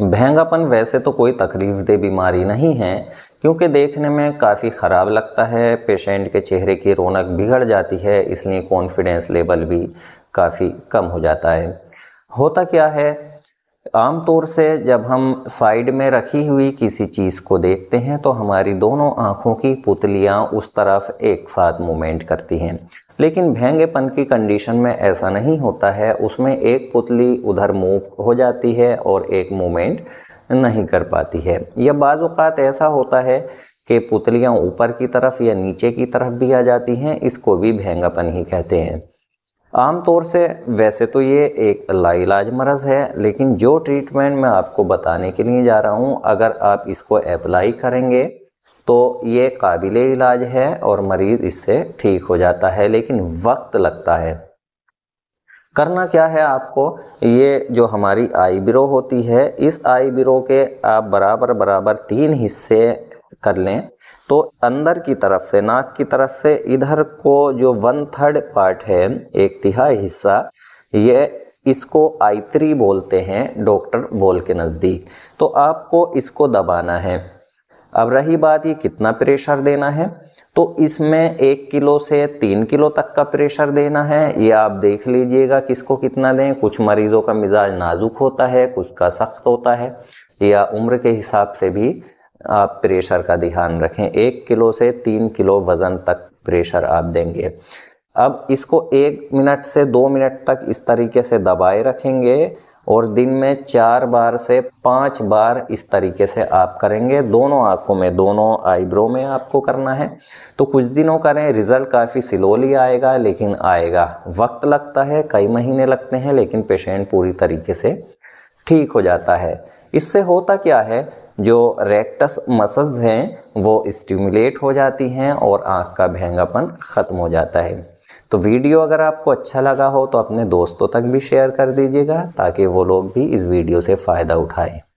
महंगापन वैसे तो कोई तकलीफ दे बीमारी नहीं है क्योंकि देखने में काफ़ी ख़राब लगता है पेशेंट के चेहरे की रौनक बिगड़ जाती है इसलिए कॉन्फिडेंस लेवल भी काफ़ी कम हो जाता है होता क्या है आम तौर से जब हम साइड में रखी हुई किसी चीज़ को देखते हैं तो हमारी दोनों आँखों की पुतलियाँ उस तरफ एक साथ मूवमेंट करती हैं लेकिन भेंगेपन की कंडीशन में ऐसा नहीं होता है उसमें एक पुतली उधर मूव हो जाती है और एक मूवमेंट नहीं कर पाती है या बाज़ात ऐसा होता है कि पुतलियाँ ऊपर की तरफ या नीचे की तरफ भी आ जाती हैं इसको भी भेंगापन ही कहते हैं आम तौर से वैसे तो ये एक लाइलाज मरज़ है लेकिन जो ट्रीटमेंट मैं आपको बताने के लिए जा रहा हूँ अगर आप इसको अप्लाई करेंगे तो ये काबिल इलाज है और मरीज़ इससे ठीक हो जाता है लेकिन वक्त लगता है करना क्या है आपको ये जो हमारी आईब्रो होती है इस आईब्रो के आप बराबर बराबर तीन हिस्से कर लें तो अंदर की तरफ से नाक की तरफ से इधर को जो वन थर्ड पार्ट है एक तिहाई हिस्सा ये इसको आई बोलते हैं डॉक्टर बोल के नज़दीक तो आपको इसको दबाना है अब रही बात ये कितना प्रेशर देना है तो इसमें एक किलो से तीन किलो तक का प्रेशर देना है ये आप देख लीजिएगा किसको कितना दें कुछ मरीजों का मिजाज नाजुक होता है कुछ का सख्त होता है या उम्र के हिसाब से भी आप प्रेशर का ध्यान रखें एक किलो से तीन किलो वज़न तक प्रेशर आप देंगे अब इसको एक मिनट से दो मिनट तक इस तरीके से दबाए रखेंगे और दिन में चार बार से पांच बार इस तरीके से आप करेंगे दोनों आँखों में दोनों आईब्रो में आपको करना है तो कुछ दिनों करें रिज़ल्ट काफ़ी स्लोली आएगा लेकिन आएगा वक्त लगता है कई महीने लगते हैं लेकिन पेशेंट पूरी तरीके से ठीक हो जाता है इससे होता क्या है जो रेक्टस मसल्स हैं वो स्टिमुलेट हो जाती हैं और आँख का भेंगापन ख़त्म हो जाता है तो वीडियो अगर आपको अच्छा लगा हो तो अपने दोस्तों तक भी शेयर कर दीजिएगा ताकि वो लोग भी इस वीडियो से फ़ायदा उठाएँ